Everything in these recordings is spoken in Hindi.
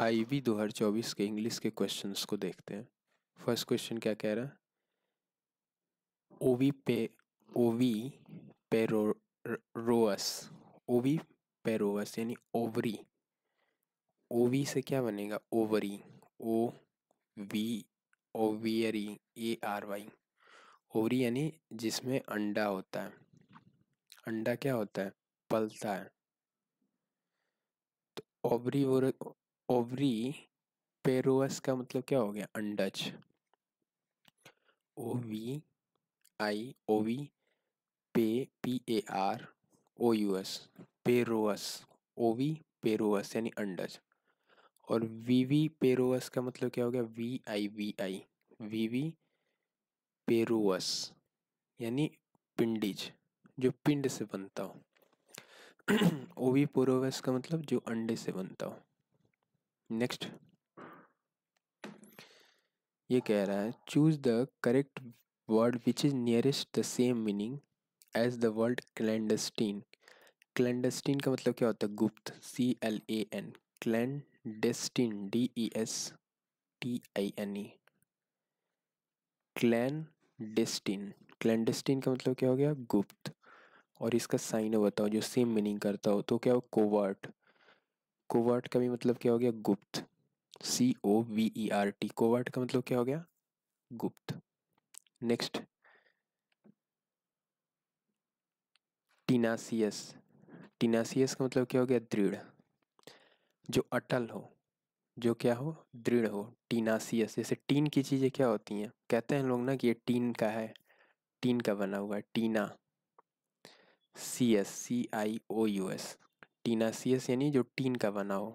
आईवी चौबीस के इंग्लिश के क्वेश्चन को देखते हैं फर्स्ट क्वेश्चन क्या कह रहा है ओवी पे ओवी पेरोस ओवी पेरोस यानी ओवरी ओवी से क्या बनेगा ओवरी ओ वी ओवियरी ए आर वाई ओवरी यानी जिसमें अंडा होता है अंडा क्या होता है पलता है तो ओवरी ओवरी पेरोस का मतलब क्या हो गया अंडज हम्म। O V I O V पे P A R O U S parous oviparous यानी अंडज और वी वी पेरोस का मतलब क्या हो गया V I V I V V parous यानी पिंडिज जो पिंड से बनता हो ओवी पेरोस का मतलब जो अंडे से बनता हो नेक्स्ट ये कह रहा है choose the correct word which is nearest the same meaning as the word clandestine clandestine का मतलब क्या होता है गुप्त C L A N clandestine D E S T I N E destine clandestine का मतलब क्या हो गया गुप्त और इसका साइन बताओ जो सेम मीनिंग करता हो तो क्या हो कोवर्ट कोवर्ट का भी मतलब क्या हो गया गुप्त C O V E R T covert का मतलब क्या हो गया गुप्त नेक्स्ट टीनासियस टीनासियस का मतलब क्या हो गया दृढ़ जो अटल हो जो क्या हो दृढ़ हो टीनासियस जैसे टीन की चीज़ें क्या होती हैं कहते हैं लोग ना कि ये टीन का है टीन का बना हुआ है टीना C S C I O U S tenacious यानी जो टीन का बना हो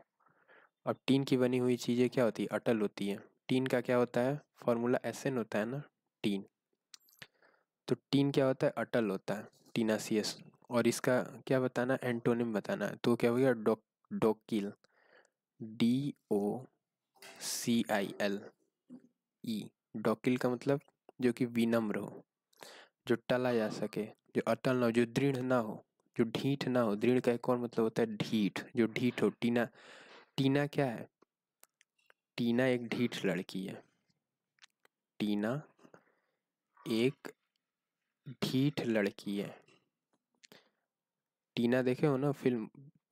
अब टीन की बनी हुई चीज़ें क्या होती है अटल होती हैं टीन का क्या होता है फॉर्मूला एस एन होता है ना टीन तो टीन क्या होता है अटल होता है टीनासीयस और इसका क्या बताना एंटोनिम बताना है तो क्या हो गया डोक डोकिल D O C I L E डोकिल का मतलब जो कि विनम्र हो जो टला जा सके जो अटल ना हो जो दृढ़ ना हो जो ढीठ ना हो दृढ़ का एक और मतलब होता है ढीठ जो ढीठ हो टीना टीना क्या है टीना एक ढीठ लड़की है टीना एक ढीठ लड़की है टीना देखे हो ना फिल्म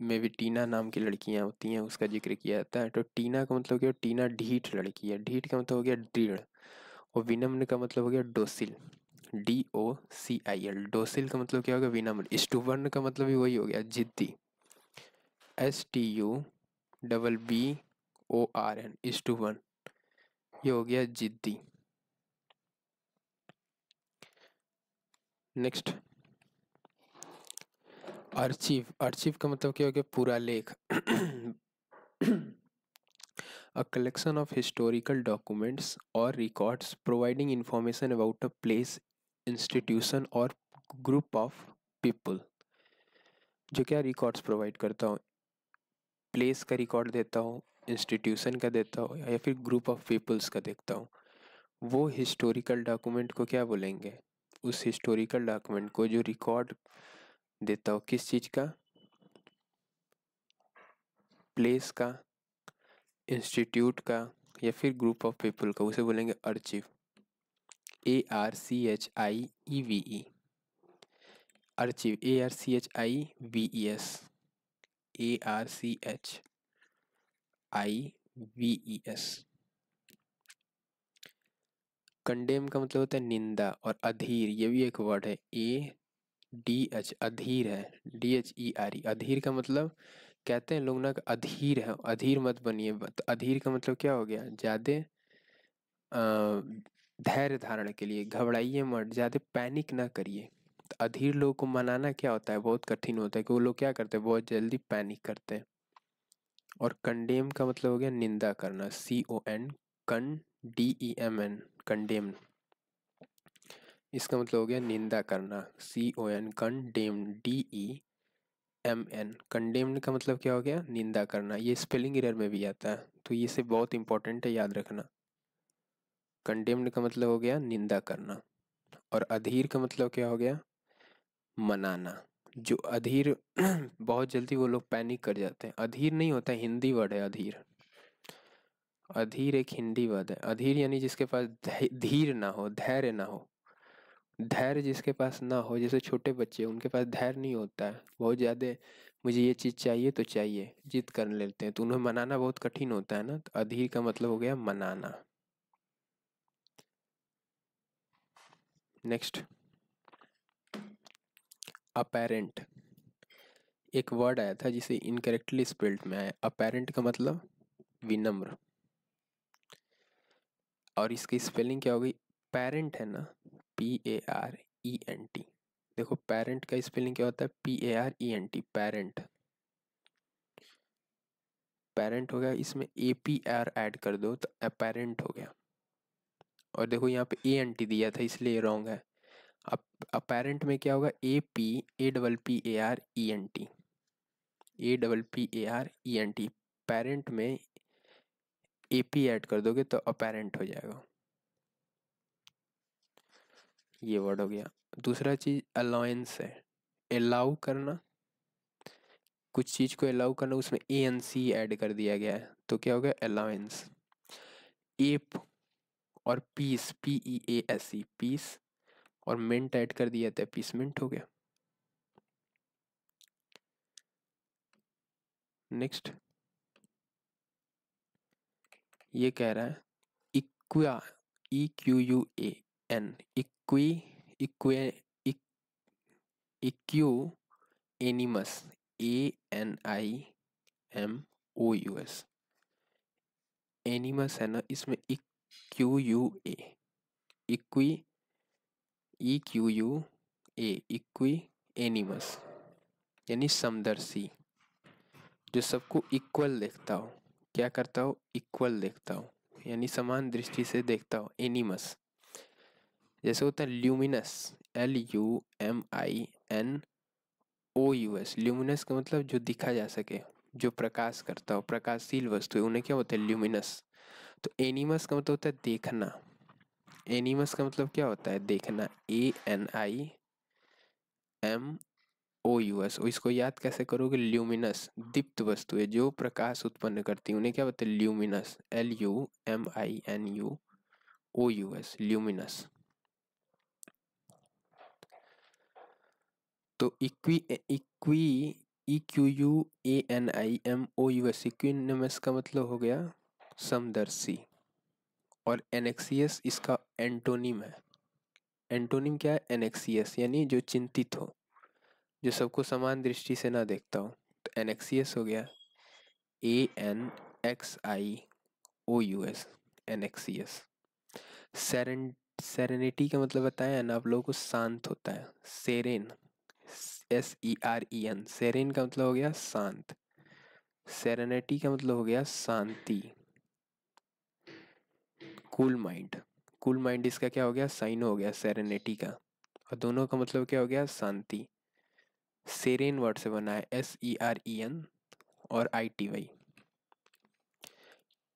में भी टीना नाम की लड़कियां होती हैं उसका जिक्र किया जाता है तो टीना का मतलब क्या हो टीना ढीठ लड़की है ढीठ का मतलब हो गया दृढ़ और विनम्र का मतलब हो गया डोसिल D O C I L डोसिल का मतलब क्या होगा विनम्र स्टूबर्न का मतलब भी वही हो गया जिद्दी S T U double B O R N stubborn ये हो गया जिद्दी नेक्स्ट अर्चिव अर्चिव का मतलब क्या हो गया पूरा लेख a collection of historical documents और records providing information about a place institution और ग्रुप ऑफ पीपल जो क्या रिकॉर्ड्स प्रोवाइड करता हूँ प्लेस का रिकॉर्ड देता हूँ इंस्टीट्यूशन का देता हूँ या फिर ग्रुप ऑफ पीपल्स का देखता हूँ वो हिस्टोरिकल डॉक्यूमेंट को क्या बोलेंगे उस हिस्टोरिकल डॉक्यूमेंट को जो रिकॉर्ड देता हो किस चीज़ का प्लेस का इंस्टीट्यूट का या फिर ग्रुप ऑफ पीपल का उसे बोलेंगे archive A R C H I E V E archive A R C H I V E S A R C H I V E S condemn का मतलब होता है निंदा और अधीर ये भी एक वर्ड है ए डी एच अधीर है D H E R E adhere का मतलब कहते हैं लोग ना अधीर है अधीर मत बनिए तो अधीर का मतलब क्या हो गया ज़्यादा धैर्य धारण के लिए घबराइए मत ज़्यादा पैनिक ना करिए तो अधीर लोगों को मनाना क्या होता है बहुत कठिन होता है कि वो लोग क्या करते हैं बहुत जल्दी पैनिक करते हैं और कंडेम का मतलब हो गया निंदा करना सी ओ एन कन D E M N condemn इसका मतलब हो गया निंदा करना सी ओ एन डेम D E M N condemned का मतलब क्या हो गया निंदा करना ये स्पेलिंग एरर में भी आता है तो ये से बहुत इंपॉर्टेंट है याद रखना कंडेम्ड का मतलब हो गया निंदा करना और अधीर का मतलब क्या हो गया मनाना जो अधीर बहुत जल्दी वो लोग पैनिक कर जाते हैं अधीर नहीं होता हिंदी वर्ड है अधीर अधीर एक हिंदी वर्ड है अधीर यानी जिसके पास धीर ना हो धैर्य ना हो धैर्य जिसके पास ना हो जैसे छोटे बच्चे उनके पास धैर्य नहीं होता है बहुत ज़्यादा मुझे ये चीज़ चाहिए तो चाहिए जिद कर लेते हैं तो उन्हें मनाना बहुत कठिन होता है ना तो अधीर का मतलब हो गया मनाना नेक्स्ट अपेरेंट एक वर्ड आया था जिसे इनकरेक्टली स्पेल्ड में आया अपेरेंट का मतलब विनम्र और इसकी स्पेलिंग क्या हो गई पेरेंट है ना P A R E N T देखो पेरेंट का स्पेलिंग क्या होता है P A R E N T parent parent हो गया इसमें ए पी आर ऐड कर दो तो अपेरेंट हो गया और देखो यहाँ पे ए एन टी दिया था इसलिए रॉन्ग है अब अपेरेंट में क्या होगा A P A double P A R E N T A double P A R E N T parent में ए पी ऐड कर दोगे तो अपेरेंट हो जाएगा ये वर्ड हो गया दूसरा चीज़ अलाउंस है अलाउ करना कुछ चीज़ को अलाउ करना उसमें ए एन सी ऐड कर दिया गया है तो क्या हो गया अलाउंस एप और pease P E A S E pease और मिंट ऐड कर दिया था पीस मिंट हो गया नेक्स्ट ये कह रहा है इक्वा E Q U A N इक्वी इक्वे इक्यू animus A N I M O U S animus है ना इसमें इक Q U A equi E Q U A equanimous यानी समदर्शी जो सबको इक्वल देखता हो क्या करता हो इक्वल देखता हो यानी समान दृष्टि से देखता हो एनिमस जैसे होता है luminous L U M I N O U S luminous का मतलब जो दिखा जा सके जो प्रकाश करता हो प्रकाशशील वस्तु उन्हें क्या होता है ल्यूमिनस तो एनिमस का मतलब होता है देखना एनिमस का मतलब क्या होता है देखना A N I M O U S इसको याद कैसे करोगे ल्यूमिनस दीप्त वस्तु है जो प्रकाश उत्पन्न करती है उन्हें क्या बोलते हैं luminous L U M I N U O U S luminous तो इक्वी इक्वी E Q U A N I M O U S equanimous का मतलब हो गया समदर्शी और एनेक्सियस इसका एंटोनिम है एंटोनिम क्या है एनेक्सियस यानी जो चिंतित हो जो सबको समान दृष्टि से ना देखता हो तो एनेक्सियस हो गया A N X I O U S anxious serene serenity का मतलब बताया है ना आप लोगों को शांत होता है serene S E e R E e N serene का मतलब हो गया शांत सेरेनिटी का मतलब हो गया शांति कूल माइंड कूल माइंड इसका क्या हो गया साइन हो गया सेरेनेटी का और दोनों का मतलब क्या हो गया शांति सेरेन वर्ड से बना है S E R E N और I T Y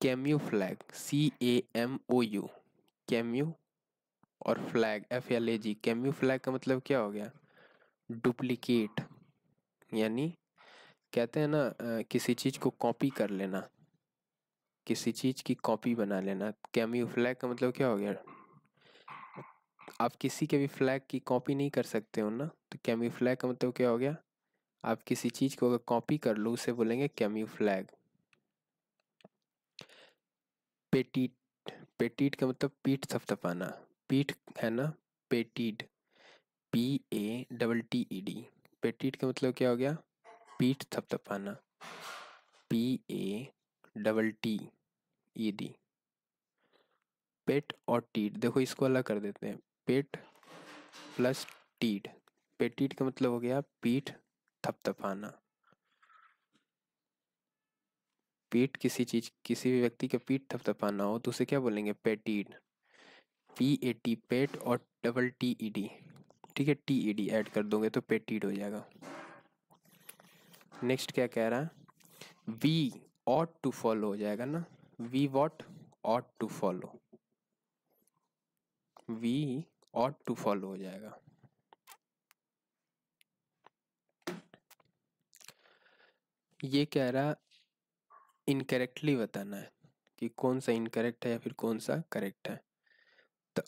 camouflage C A M O U कैम्यू और flag F L A G camouflage का मतलब क्या हो गया डुप्लीकेट यानी कहते हैं ना किसी चीज़ को कॉपी कर लेना किसी चीज़ की कॉपी बना लेना कैम्यू फ्लैग का मतलब क्या हो गया आप किसी के भी फ्लैग की कॉपी नहीं कर सकते हो ना तो कैम्यू फ्लैग का मतलब क्या हो गया आप किसी चीज़ को अगर कॉपी कर लो उसे बोलेंगे कैम्यू फ्लैग पेटीट पेटीट का मतलब पीठ थपथपाना पीठ है ना patted P A double T E D patted का मतलब क्या हो गया पीठ थपथपाना P A double T E D pat और टीड देखो इसको अलग कर देते हैं पेट प्लस टीड पेटीट का मतलब हो गया पीठ थपथपाना पीठ किसी चीज किसी भी व्यक्ति का पीठ थपथपाना हो तो उसे क्या बोलेंगे पेटीड पी ए टी पेट और डबल टी ई डी ठीक है टी ई डी एड कर दोगे तो पेटीड हो जाएगा नेक्स्ट क्या कह रहा है वी ऑट टू फॉलो हो जाएगा ना we what ought to follow we ought to follow हो जाएगा ये कह रहा इनकरेक्टली बताना है कि कौन सा इनकरेक्ट है या फिर कौन सा करेक्ट है तो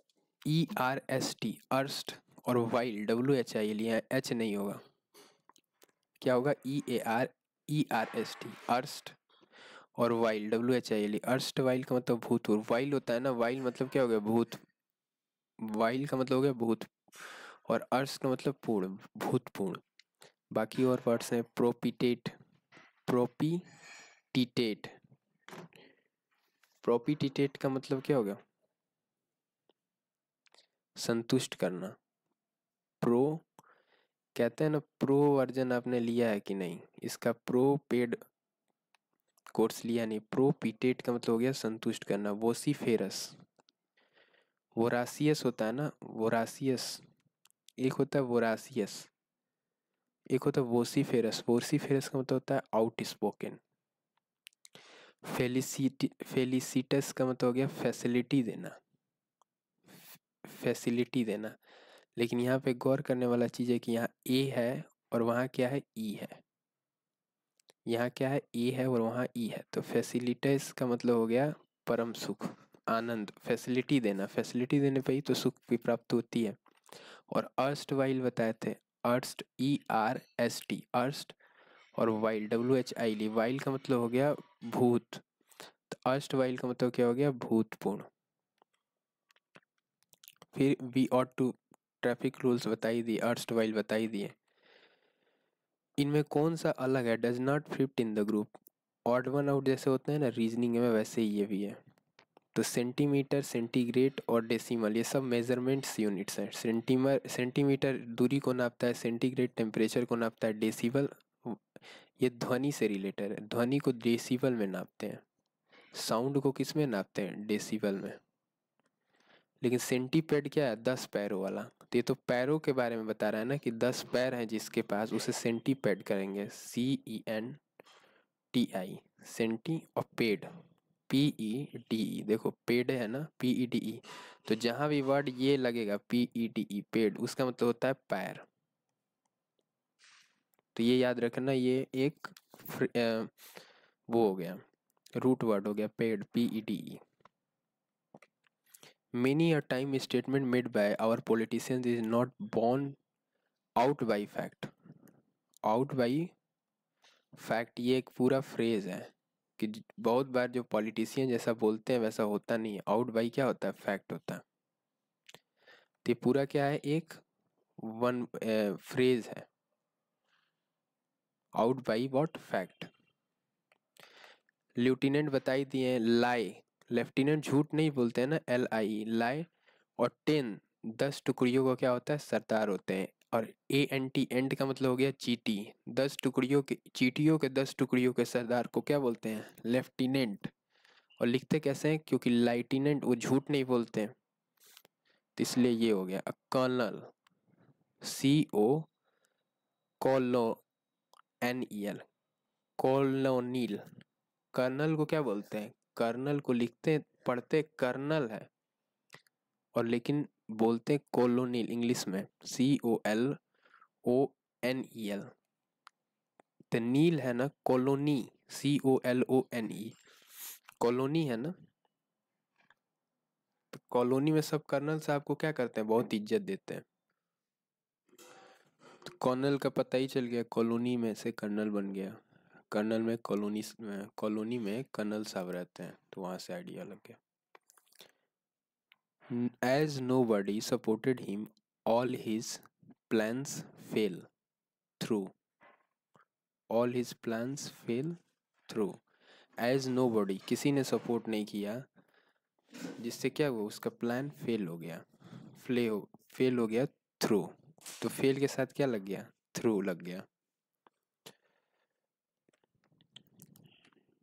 E R S T erst और while W H I L H नहीं होगा क्या होगा E A R E R S T erst और while W H I L erstwhile का मतलब भूत और वाइल होता है ना वाइल मतलब क्या हो गया भूत वाइल का मतलब हो गया भूत और अर्श का मतलब पूर्ण भूतपूर्ण बाकी और वर्ड्स हैं प्रोपिटेट प्रोपीटिटेट प्रोपिटिटेट का मतलब क्या हो गया संतुष्ट करना प्रो कहते हैं ना प्रो वर्जन आपने लिया है कि नहीं इसका प्रो पेड कोर्स लिया नहीं प्रोपीटेट का मतलब हो गया संतुष्ट करना वोसीफेरस वोरासियस होता है ना वोरासियस एक होता है वोरासियस एक होता है वोसीफेरस वोसीफेरस का मतलब होता है आउट स्पोकन फेलिसिटी फेलिसिटस का मतलब हो गया फैसिलिटी देना फैसिलिटी देना लेकिन यहाँ पे गौर करने वाला चीज़ है कि यहाँ ए है और वहाँ क्या है ई है यहाँ क्या है ए है और वहाँ ई है तो फैसिलिटाइज का मतलब हो गया परम सुख आनंद फैसिलिटी देना फैसिलिटी देने पर ही तो सुख की प्राप्त होती है और अर्स्ट वाइल बताए थे erst E R S T erst और while W H I L while का मतलब हो गया भूत तो अर्स्ट वाइल का मतलब क्या हो गया भूतपूर्ण फिर we ought to traffic rules बताई दिए अर्स्ट वाइल बताई दिए इनमें कौन सा अलग है does not fit in the group odd one out जैसे होते हैं ना रीजनिंग में वैसे ही ये भी है तो सेंटीमीटर सेंटीग्रेड और डेसिमल ये सब मेजरमेंट्स यूनिट्स हैं सेंटीमर सेंटीमीटर दूरी को नापता है सेंटीग्रेड टेम्परेचर को नापता है डेसिबल ये ध्वनि से रिलेटेड है ध्वनि को डेसिबल में नापते हैं साउंड को किस में नापते हैं डेसिबल में लेकिन सेंटीपेड क्या है दस पैरों वाला तो ये तो पैरों के बारे में बता रहा है ना कि दस पैर हैं जिसके पास उसे सेंटीपेड करेंगे C E N T I सेंटी और पेड पी ई डी ई देखो पेड है ना पी ई डी ई तो जहाँ भी वर्ड ये लगेगा पी ई डी ई पेड उसका मतलब होता है पैर तो ये याद रखना ये एक वो हो गया रूट वर्ड हो गया पेड P E D E Many a time statement made by our politicians is not borne out by fact. Out by fact ये एक पूरा फ्रेज है कि बहुत बार जो पॉलिटिशियन जैसा बोलते हैं वैसा होता नहीं है आउट बाई क्या होता है फैक्ट होता है तो ये पूरा क्या है एक वन फ्रेज है out by what fact lieutenant बताई दिए लाई लेफ्टिनेंट झूठ नहीं बोलते हैं ना एल आई लाई और टेन दस टुकड़ियों का क्या होता है सरदार होते हैं और ए एन टी एंड का मतलब हो गया चीटी दस टुकड़ियों के चीटियों के दस टुकड़ियों के सरदार को क्या बोलते हैं लेफ्टिनेंट और लिखते कैसे हैं क्योंकि लाइटिनेंट वो झूठ नहीं बोलते हैं तो इसलिए ये हो गया कर्नल सी ओ कॉलो एन ई एल कॉलोनील कर्नल को क्या बोलते हैं कर्नल को लिखते पढ़ते कर्नल है और लेकिन बोलते कोलोनील इंग्लिश में C O L O N E L तो नील है ना colony C O L O N E colony है ना तो कॉलोनी में सब कर्नल साहब को क्या करते हैं बहुत इज्जत देते हैं तो कर्नल का पता ही चल गया कॉलोनी में से कर्नल बन गया कर्नल में कॉलोनी कॉलोनी में कर्नल साहब रहते हैं तो वहाँ से आइडिया लग गया as nobody supported him all his plans fell through all his plans fell through as nobody किसी ने सपोर्ट नहीं किया जिससे क्या हुआ उसका प्लान फेल हो गया फ्ले हो फेल हो गया थ्रू तो फेल के साथ क्या लग गया थ्रू लग गया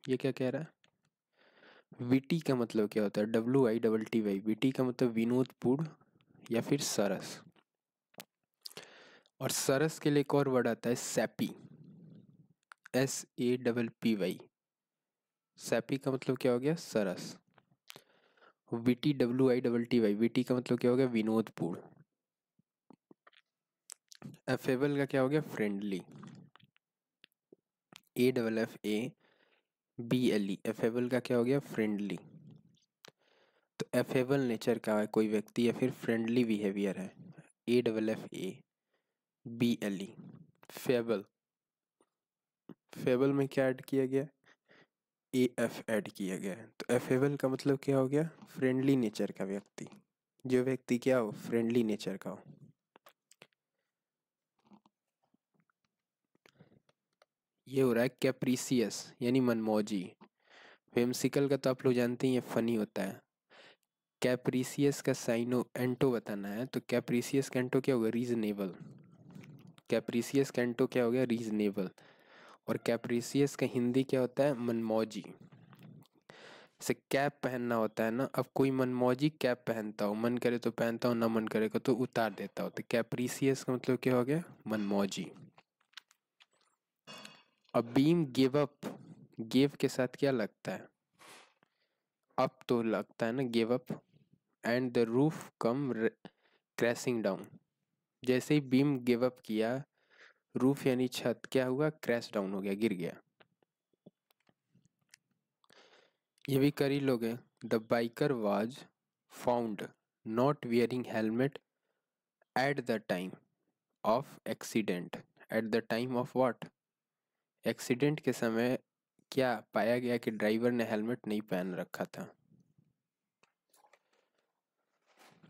ये क्या कह रहा है विटी का मतलब क्या होता है W I double T Y witty का मतलब विनोदपूर्ण या फिर सरस और सरस के लिए एक और वर्ड आता है sappy S A double P Y sappy का मतलब क्या हो गया सरस witty W I double T Y witty का मतलब क्या हो गया विनोदपूर्ण एफेबल का क्या हो गया friendly A double F A B L E affable का क्या हो गया फ्रेंडली तो एफेबल नेचर का है कोई व्यक्ति या फिर फ्रेंडली बिहेवियर है A double F A B L E fable fable में क्या ऐड किया गया ए एफ ऐड किया गया है तो एफेबल का मतलब क्या हो गया फ्रेंडली नेचर का व्यक्ति जो व्यक्ति क्या हो फ्रेंडली नेचर का हो ये हो रहा है कैप्रीसियस यानी मनमौजी फेमसिकल का तो आप लोग जानते ही ये फनी होता है कैप्रीसियस का साइनो एंटो बताना है तो कैप्रीसियस कैंटो क्या होगा रीजनेबल कैप्रीसियस कैंटो क्या हो गया रीजनेबल और कैप्रीसियस का हिंदी क्या होता है मनमौजी से कैप पहनना होता है ना अब कोई मनमौजी कैप पहनता हो मन करे तो पहनता हो ना मन करेगा तो उतार देता हो तो कैप्रीसियस का मतलब क्या हो गया मनमौजी अब बीम गिव अप गिव के साथ क्या लगता है अप तो लगता है ना give up and the roof come crashing down जैसे ही बीम गिव अप किया रूफ यानी छत क्या हुआ क्रैश डाउन हो गया गिर गया ये भी कर ही लोगे the biker was found not wearing helmet at the time of accident at the time of what accident के समय क्या पाया गया कि ड्राइवर ने हेलमेट नहीं पहन रखा था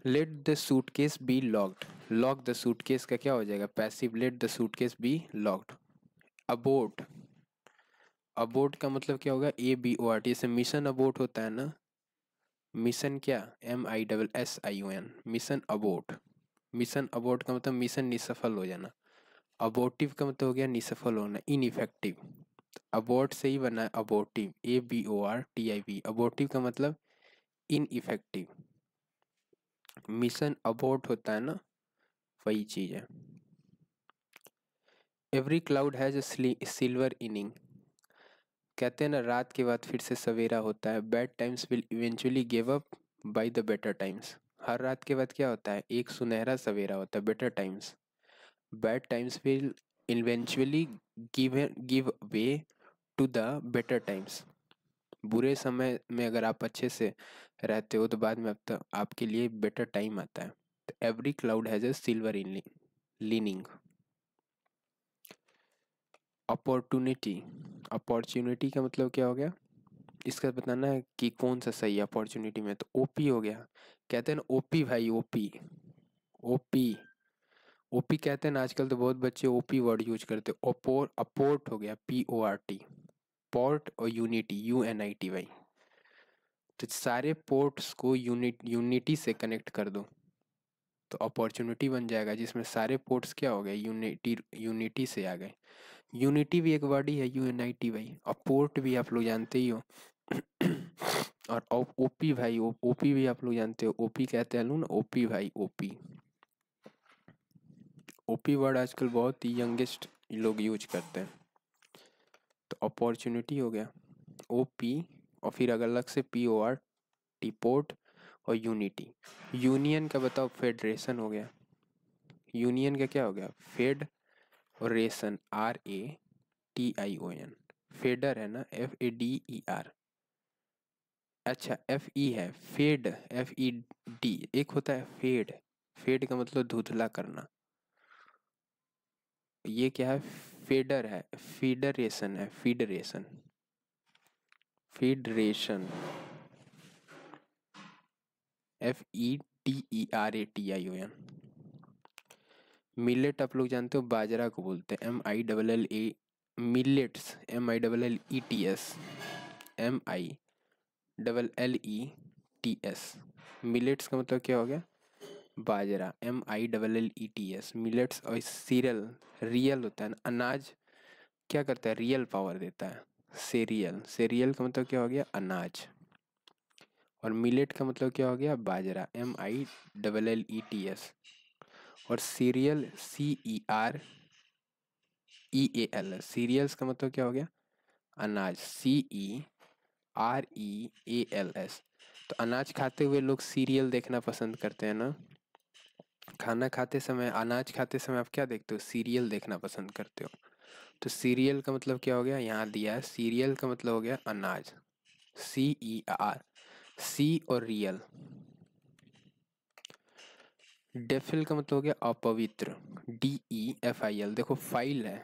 let the suitcase be locked lock the suitcase का क्या हो जाएगा passive let the suitcase be locked abort abort का मतलब क्या होगा A B O R T जैसे मिशन अबोट होता है ना मिशन क्या M I double S I U N mission abort mission abort का मतलब मिशन निसफल हो जाना अबोटिव का मतलब हो गया निसफल होना इन इफेक्टिव अबोट से ही बना है abortive A B O R T I V abortive का मतलब इन इफेक्टिव मिशन अबोट होता है ना वही चीज़ है every cloud has silver lining कहते हैं ना रात के बाद फिर से सवेरा होता है bad times will eventually give up by the better times हर रात के बाद क्या होता है एक सुनहरा सवेरा होता है better times Bad times will eventually give give way to the better times. बुरे समय में अगर आप अच्छे से रहते हो तो बाद में अब तक तो आपके लिए बेटर टाइम आता है तो every cloud has a silver lining opportunity opportunity का मतलब क्या हो गया इसका बताना है कि कौन सा सही है अपॉर्चुनिटी में तो ओपी हो गया कहते हैं ना ओपी भाई ओपी ओपी ओपी कहते हैं ना आजकल तो बहुत बच्चे ओपी वर्ड यूज करते हैं ओपोर अपोर्ट हो गया P O R T port और unity U N I T Y तो सारे पोर्ट्स को यूनिट यूनिटी से कनेक्ट कर दो तो अपॉर्चुनिटी बन जाएगा जिसमें सारे पोर्ट्स क्या हो गए यूनिटी यूनिटी से आ गए यूनिटी भी एक वर्ड ही है U N I T Y और पोर्ट भी आप लोग जानते ही हो और ओ पी भाई ओ पी भी आप लोग जानते हो ओ पी कहते हैं ना ओ पी भाई ओ पी ओपी वर्ड आजकल बहुत ही यंगेस्ट लोग यूज करते हैं तो अपॉर्चुनिटी हो गया ओ पी और फिर अगर अलग से P O R T port और यूनिटी यूनियन का बताओ फेडरेशन हो गया यूनियन का क्या हो गया फेड और ration R A T I O N feder है ना F A D E R अच्छा एफ ई e है फेड एफ ई डी एक होता है फेड फेड का मतलब धुधला करना ये क्या है फेडर है फीडरेशन है federation federation F E T E R A T I O N millet आप लोग जानते हो बाजरा को बोलते हैं M I double L A millets M I double L E T S M I double L E T S millets का मतलब क्या हो गया बाजरा M I double L E T S millets और सीरियल रियल होता है अनाज क्या करता है रियल पावर देता है सीरियल सीरियल का मतलब क्या हो गया अनाज और मिलेट का मतलब क्या हो गया बाजरा M I double L E T S और cereal C E R E A L cereals का मतलब क्या हो गया अनाज C E R E A L S तो अनाज खाते हुए लोग सीरियल देखना पसंद करते हैं ना खाना खाते समय अनाज खाते समय आप क्या देखते हो सीरियल देखना पसंद करते हो तो सीरियल का मतलब क्या हो गया यहाँ दिया है सीरियल का मतलब हो गया अनाज सी ई आर सी और रियल डेफिल का मतलब हो गया अपवित्र D E F I L देखो फाइल है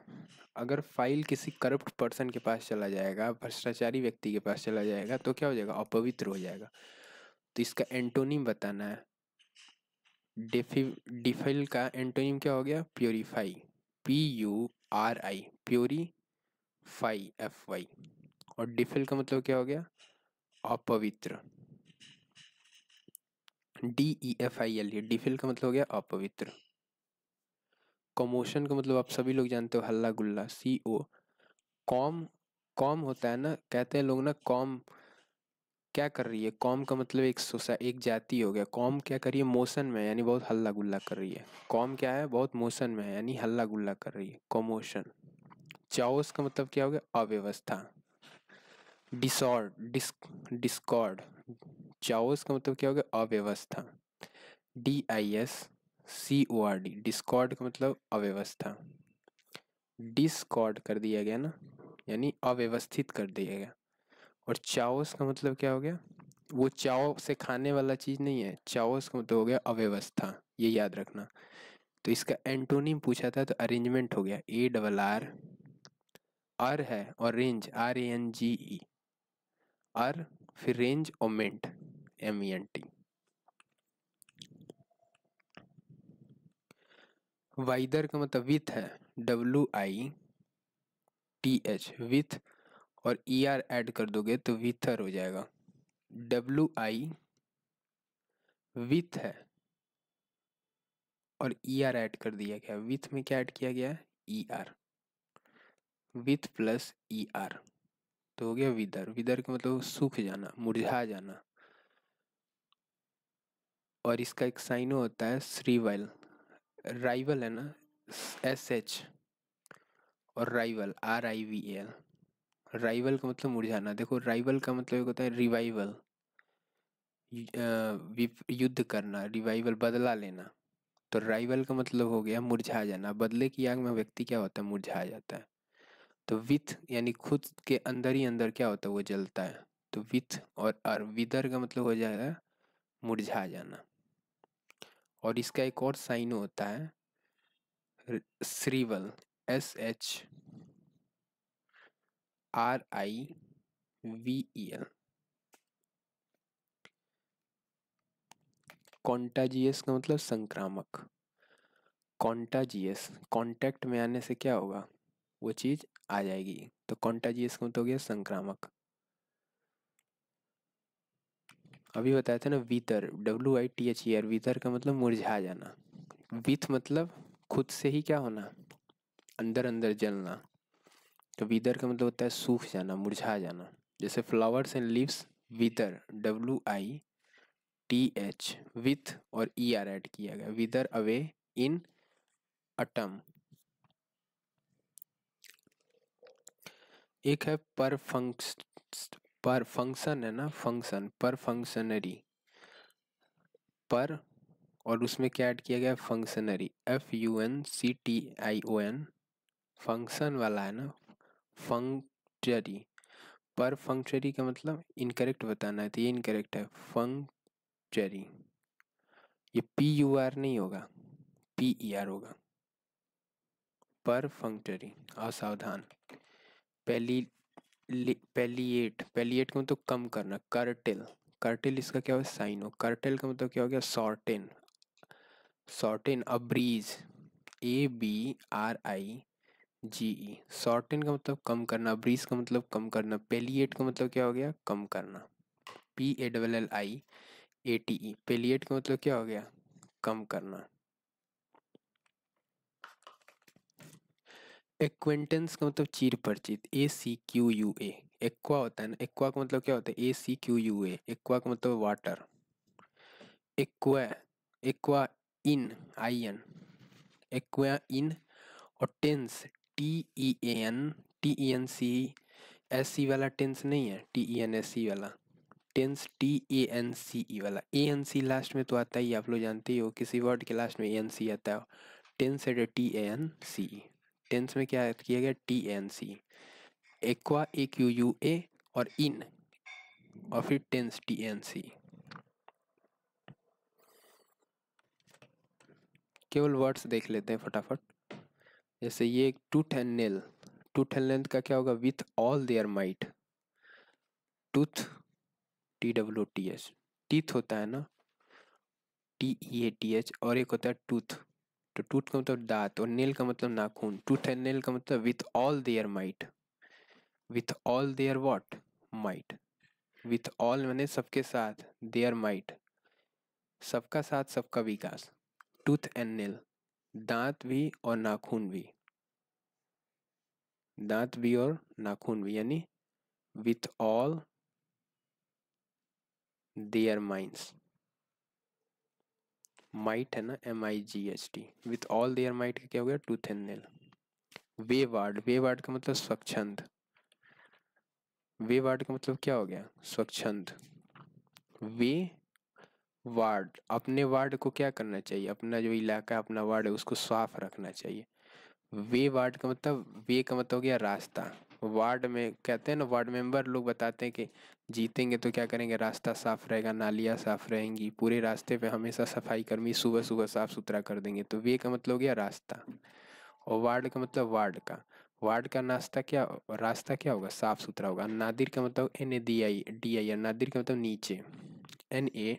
अगर फाइल किसी करप्ट पर्सन के पास चला जाएगा भ्रष्टाचारी व्यक्ति के पास चला जाएगा तो क्या हो जाएगा अपवित्र हो जाएगा तो इसका एंटोनिम बताना है डिफिल का एंटोनिम क्या हो गया purify P U R I purify F Y और डिफिल का मतलब क्या हो गया अपवित्र D E F I L ये डिफिल का मतलब हो गया अपवित्र कमोशन का मतलब आप सभी लोग जानते हो हल्ला गुल्ला सी ओ कॉम कॉम होता है ना कहते हैं लोग ना कॉम क्या कर रही है कॉम का मतलब एक सोसा एक जाति हो गया कॉम क्या कर रही है मोशन में यानी बहुत हल्ला गुल्ला कर रही है कॉम क्या है बहुत मोशन में है यानी हल्ला गुल्ला कर रही है कॉमोशन चाओस का मतलब क्या हो गया अव्यवस्था डिसऑर्ड डिस्कॉर्ड चाओस का मतलब क्या हो गया अव्यवस्था D I S C O R D discord का मतलब अव्यवस्था डिस्कॉर्ड कर दिया गया ना यानी अव्यवस्थित कर दिया गया और चाओस का मतलब क्या हो गया वो चाव से खाने वाला चीज़ नहीं है चाओस का मतलब हो गया अव्यवस्था ये याद रखना तो इसका एंटोनिम पूछा था तो अरेंजमेंट हो गया ए डबल आर आर है और range R A N G E R फिर रेंज और ment M E N T wither का मतलब विथ है W I T H with और ई आर एड कर दोगे तो विथर हो जाएगा डब्ल्यू आई विथ है और ई आर एड कर दिया गया विथ में क्या ऐड किया गया है E R with plus E R तो हो गया विदर विदर का मतलब सूख जाना मुरझा जाना और इसका एक साइन होता है श्रीवल राइवल है ना एस एच और rival R I V L rival का मतलब मुरझाना देखो राइवल का मतलब एक होता है रिवाइवल युद्ध करना रिवाइवल बदला लेना तो राइवल का मतलब हो गया मुरझा जाना बदले की आग में व्यक्ति क्या होता है मुरझा जाता है तो विथ यानी खुद के अंदर ही अंदर क्या होता है वो जलता है तो विथ और अर विदर का मतलब हो जाएगा मुरझा जाना और इसका एक और साइन होता है shrivel S H R I V E L contagious का मतलब संक्रामक कॉन्टाजियस कॉन्टैक्ट में आने से क्या होगा वो चीज़ आ जाएगी तो कॉन्टाजियस का मतलब हो गया संक्रामक अभी बताए थे ना wither W I T H E e R wither का मतलब मुरझा जाना विथ मतलब खुद से ही क्या होना अंदर अंदर जलना तो विदर का मतलब होता है सूख जाना मुरझा जाना जैसे flowers and leaves wither W I T H with और ई आर एड किया गया विदर अवे इन अटम एक है पर फंक्स पर फंक्शन है ना फंक्शन पर फंक्शनरी पर और उसमें क्या ऐड किया गया functionary F U N C T I O N function वाला है ना फंक्चरी पर फंक्चरी का मतलब इनकरेक्ट बताना है तो ये इनकरेक्ट है फंक्चरी ये पी यू आर नहीं होगा पी ई आर होगा पर फंक्चरी असावधान पहली पेलिएट पेलिएट का मतलब कम करना कर्टेल कर्टेल इसका क्या हो साइन हो कर्टेल का मतलब क्या हो गया shorten shorten abridge A B R I G E shorten का मतलब कम करना ब्रीज का मतलब कम करना पेलिएट का मतलब क्या हो गया कम करना P A double L I A T E palliate का मतलब क्या हो गया कम करना एक्वेंटेंस का मतलब चीर परिचित A C Q U A aqua होता है ना एक्वा का मतलब क्या होता है A C Q U A aqua का मतलब water aqua aqua in I N aqua in और tense T E N T E N C S C वाला टेंस नहीं है T E N S C वाला tense T A N C E वाला ए एन सी लास्ट में तो आता ही आप लोग जानते ही हो किसी वर्ड के लास्ट में ए एन सी आता है टेंस है T A N C tense में क्या किया गया T N C aqua A Q U A और इन और फिर टेंस टी एन सी केवल वर्ड्स देख लेते हैं फटाफट जैसे ये एक tooth and nail tooth and length का क्या होगा with all their might tooth T W T H teeth होता है ना T E A T H और एक होता है टूथ तो टूथ का मतलब दांत और नेल का मतलब नाखून टूथ एंड नेल का मतलब with all their might with all their what might with all मैंने सबके साथ देयर माइट सबका साथ सबका विकास टूथ एंड नेल दांत भी और नाखून भी दांत भी और नाखून भी यानी with all their mind might है ना M I G H T with all their might का क्या हो गया tooth and nail wayward wayward का मतलब स्वच्छंद वे वार्ड का मतलब क्या हो गया स्वच्छंद वे वार्ड अपने वार्ड को क्या करना चाहिए अपना जो इलाका है अपना वार्ड है उसको साफ रखना चाहिए वे वार्ड का मतलब वे का मतलब हो गया रास्ता वार्ड में कहते हैं ना वार्ड मेंबर लोग बताते हैं कि जीतेंगे तो क्या करेंगे रास्ता साफ रहेगा नालियाँ साफ रहेंगी पूरे रास्ते पे हमेशा सफाई कर्मी सुबह सुबह साफ सुथरा कर देंगे तो वे का मतलब हो गया रास्ता और वार्ड का मतलब वार्ड का वार्ड का नाश्ता क्या रास्ता क्या होगा साफ सुथरा होगा नादिर का मतलब N A D I D I nadir का मतलब नीचे N A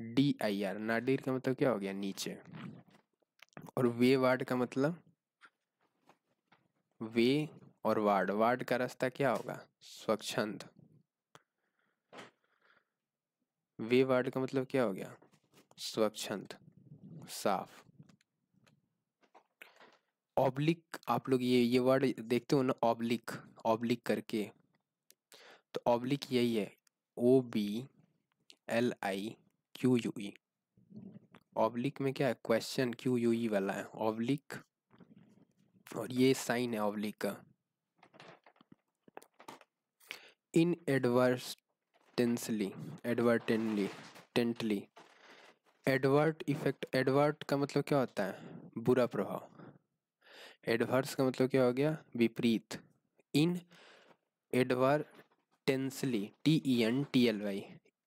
D I R nadir का मतलब क्या हो गया नीचे और वे वार्ड का मतलब वे और वार्ड वार्ड का रास्ता क्या होगा स्वच्छंद वे वार्ड का मतलब क्या हो गया स्वच्छंद साफ ऑब्लिक आप लोग ये ये वर्ड देखते हो ना ऑब्लिक ऑब्लिक करके तो ऑब्लिक यही है O B L I Q U E oblique में क्या है क्वेश्चन क्यू यू ई वाला है ऑब्लिक और ये साइन है ऑब्लिक का inadvertently advertently tently advert effect advert का मतलब क्या होता है बुरा प्रभाव एडवर्स का मतलब क्या हो गया विपरीत inadvertently T E N T L Y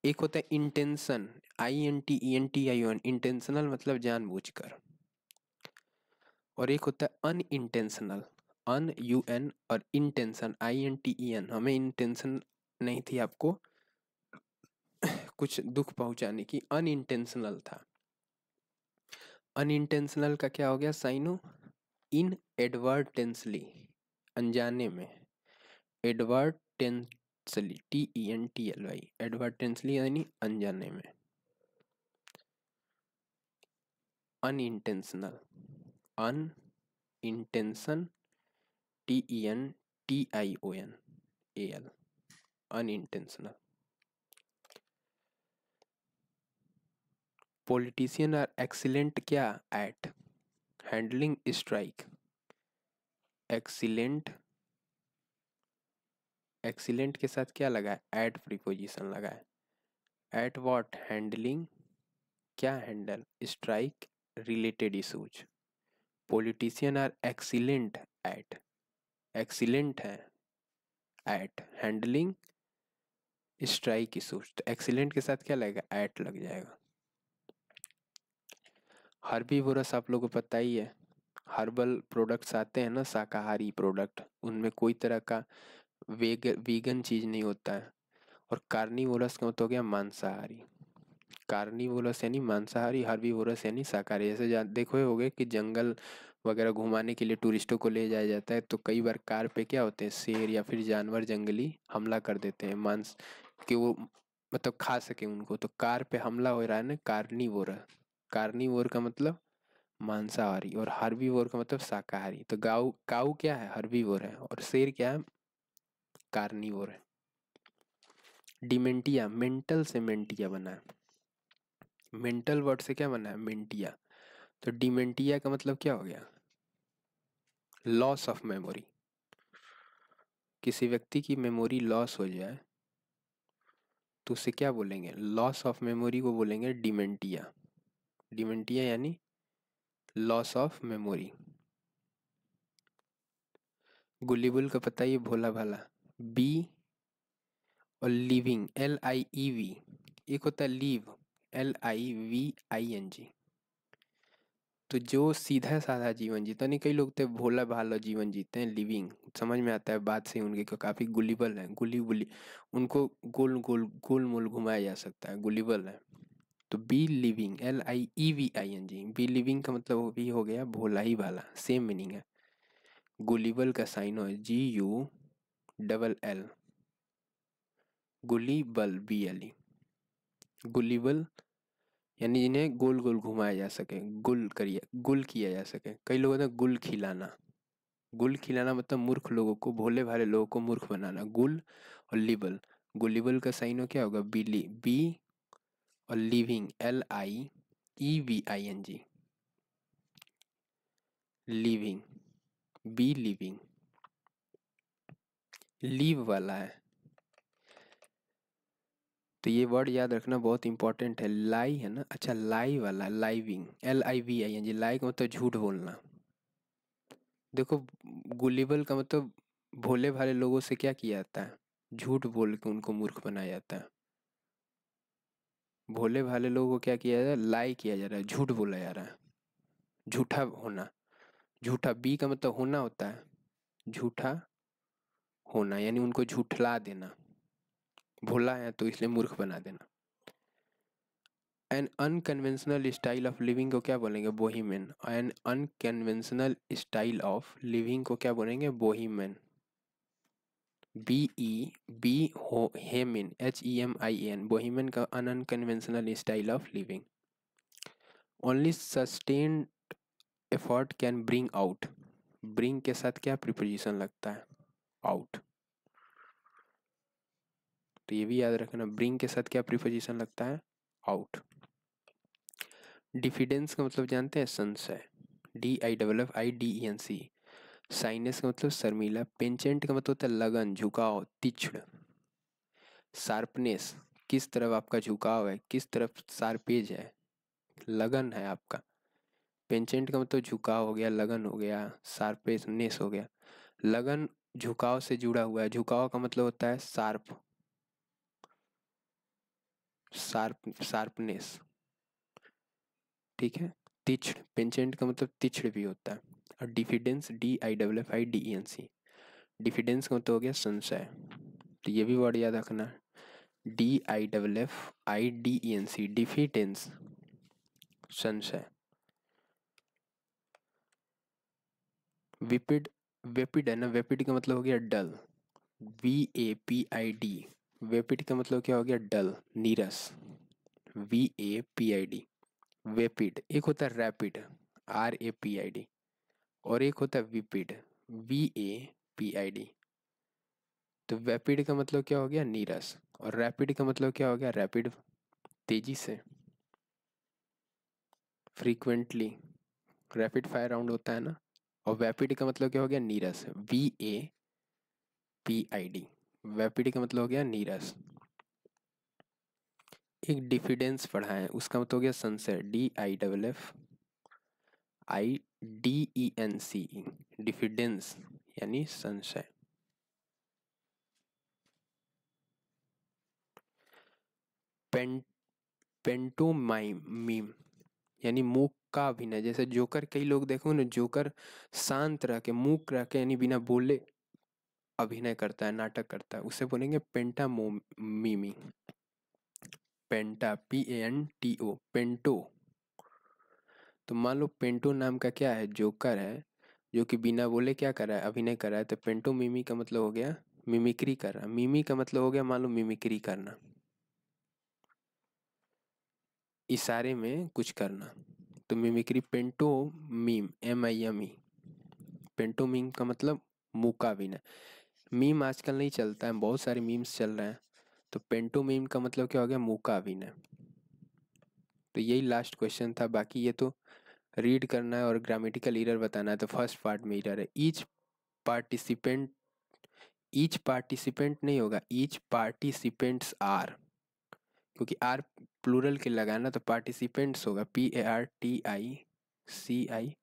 एक होता है intention I N T E N T I N intentional मतलब जानबूझकर और एक होता है un intentional un U N और intention I N T E N हमें इंटेंशन नहीं थी आपको कुछ दुख पहुंचाने की अन इंटेंशनल था अन इंटेंशनल का क्या हो गया साइनो इन एडवर्टेंसली अनजाने में advertently T E N T L Y advertently यानी अनजाने में unintentional un intention T E N T I O N A L intentional politician are excellent क्या at handling strike excellent excellent के साथ क्या लगा है एट प्रीपोजिशन लगा है एट वॉट हैंडलिंग क्या handle strike related issues politicians are excellent at excellent है at handling strike issues तो excellent के साथ क्या लगेगा at लग जाएगा हर्बी बोरस आप लोगों को पता ही है हर्बल प्रोडक्ट्स आते हैं ना शाकाहारी प्रोडक्ट उनमें कोई तरह का वेग वीगन चीज़ नहीं होता है और कार्निवोरस का मतलब हो गया मांसाहारी कार्निवोरस यानी मांसाहारी हार्बीवोरस यानी शाकाहारी जैसे देखो हो गए कि जंगल वगैरह घुमाने के लिए टूरिस्टों को ले जाया जाता है तो कई बार कार पे क्या होते हैं शेर या फिर जानवर जंगली हमला कर देते हैं मांस कि वो मतलब खा सके उनको तो कार पे हमला हो रहा है ना कार्निवोर कार्निवोर का मतलब मांसाहारी और हर्बीवोर का मतलब शाकाहारी तो गाऊ काऊ क्या है हर्बीवोर है और शेर क्या है कार्निवोर है डिमेंटिया मेंटल से मेंटिया बना है मेंटल वर्ड से क्या बना है मेंटिया तो डिमेंटिया का मतलब क्या हो गया लॉस ऑफ मेमोरी किसी व्यक्ति की मेमोरी लॉस हो जाए तो उसे क्या बोलेंगे लॉस ऑफ मेमोरी को बोलेंगे डिमेंटिया डिमेंटिया यानी लॉस ऑफ मेमोरी गुलीबुल का पता ये भोला भाला बी और living L I E V एक होता है live L I V I N G तो जो सीधा साधा जीवन जीता नहीं कई लोग तो भोला भाला जीवन जीते हैं लिविंग समझ में आता है बात से उनके काफ़ी गुलीबल है गुली बुली उनको गोल गोल गोल मोल घुमाया जा सकता है गुलीबल है तो B living L I E V I N G B living का मतलब भी हो गया भोला ही वाला सेम मीनिंग है गुलीबल का साइन हो जी यू डबल एल गुली बल बी एल ई गुलीबल यानी जिन्हें गोल गोल घुमाया जा सके गुल करिए गुल किया जा सके कई लोग गुल खिलाना गुल खिलाना मतलब मूर्ख लोगों को भोले भाले लोगों को मूर्ख बनाना गुल और लिबल गुलिबल का साइन हो क्या होगा बिली बी और living L I E V I N G living B living live वाला है तो ये वर्ड याद रखना बहुत इंपॉर्टेंट है लाई है ना अच्छा लाई वाला living L I V I G lie का मतलब झूठ बोलना देखो गुलीबल का मतलब भोले भाले लोगों से क्या किया जाता है झूठ बोल के उनको मूर्ख बनाया जाता है भोले भाले लोगों को क्या किया जा रहा है लाई किया जा रहा है झूठ बोला जा रहा है झूठा होना झूठा बी का मतलब होना होता है झूठा होना यानी उनको झूठला देना भोला है तो इसलिए मूर्ख बना देना an unconventional style of living को क्या बोलेंगे bohemian an unconventional style of living को क्या बोलेंगे बोहिमेन बी ई बी हो hemian H E M I N bohemian का an unconventional style of living only sustain effort can bring out bring के साथ क्या प्रिपोजिशन लगता है आउट तो ये भी याद रखना ब्रिंग के साथ क्या प्रीपोजिशन लगता है आउट डिफिडेंस का मतलब जानते हैं संशय D I F I D E N C shyness का मतलब शर्मीला पेंचेंट का मतलब होता है लगन झुकाव तीक्षण शार्पनेस किस तरफ आपका झुकाव है किस तरफ शार्पेज है लगन है आपका पेंचेंट का मतलब झुकाव हो गया लगन हो गया शार्पेजनेस हो गया लगन झुकाव से जुड़ा हुआ है झुकाव का मतलब होता है शार्प शार्प शार्पनेस ठीक है तीक्षण पेंचेंट का मतलब तिछड़ भी होता है और diffidence D I double F I D N C diffidence का मतलब हो गया संशय तो ये भी वर्ड याद रखना D I double F I D N C diffidence संशय विपिड वेपिड है ना वेपिड का मतलब हो गया dull V A P I D vapid का मतलब क्या हो गया डल नीरस V A P I D vapid एक होता है rapid R A P I D और एक होता है vapid V A P I D तो वेपिड का मतलब क्या हो गया नीरस और रैपिड का मतलब क्या हो गया रैपिड तेजी से फ्रीक्वेंटली रैपिड फायर राउंड होता है ना और वेपिड का मतलब क्या हो गया नीरस V A P I D vapid का मतलब हो गया नीरस एक डिफिडेंस पढ़ा है उसका मतलब हो गया sunset D I double F I D E N C diffidence यानी संशय पेंट पेंटोमाइम मीम यानी मुख का अभिनय जैसे जोकर कई लोग देखो ना जोकर शांत रह के मुख रह के यानी बिना बोले अभिनय करता है नाटक करता है उसे बोलेंगे pantomime panto P A N T O panto तो मान लो पेंटो नाम का क्या है जोकर है जो कि बिना बोले क्या कर रहा है अभिनय कर रहा है तो पेंटो मिमी का मतलब हो गया मिमिक्री कर रहा मिमी का मतलब हो गया मान लो मिमिक्री करना इशारे में कुछ करना तो mimicry panto mime M I M E panto mime का मतलब मुकाबिना मीम आजकल नहीं चलता है बहुत सारे मीम्स चल रहे हैं तो पेंटो मीम का मतलब क्या हो गया मूका अभिनय तो यही लास्ट क्वेश्चन था बाकी ये तो रीड करना है और ग्रामेटिकल इरर बताना है तो फर्स्ट पार्ट में इरर है ईच पार्टिसिपेंट ईच पार्टिसिपेंट नहीं होगा ईच पार्टिसिपेंट्स आर क्योंकि आर प्लूरल के लगाना तो पार्टिसिपेंट्स होगा P A R T I C I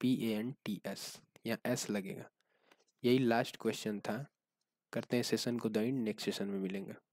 P A N T S यहाँ एस लगेगा यही लास्ट क्वेश्चन था करते हैं सेशन को दाइंड नेक्स्ट सेशन में मिलेंगे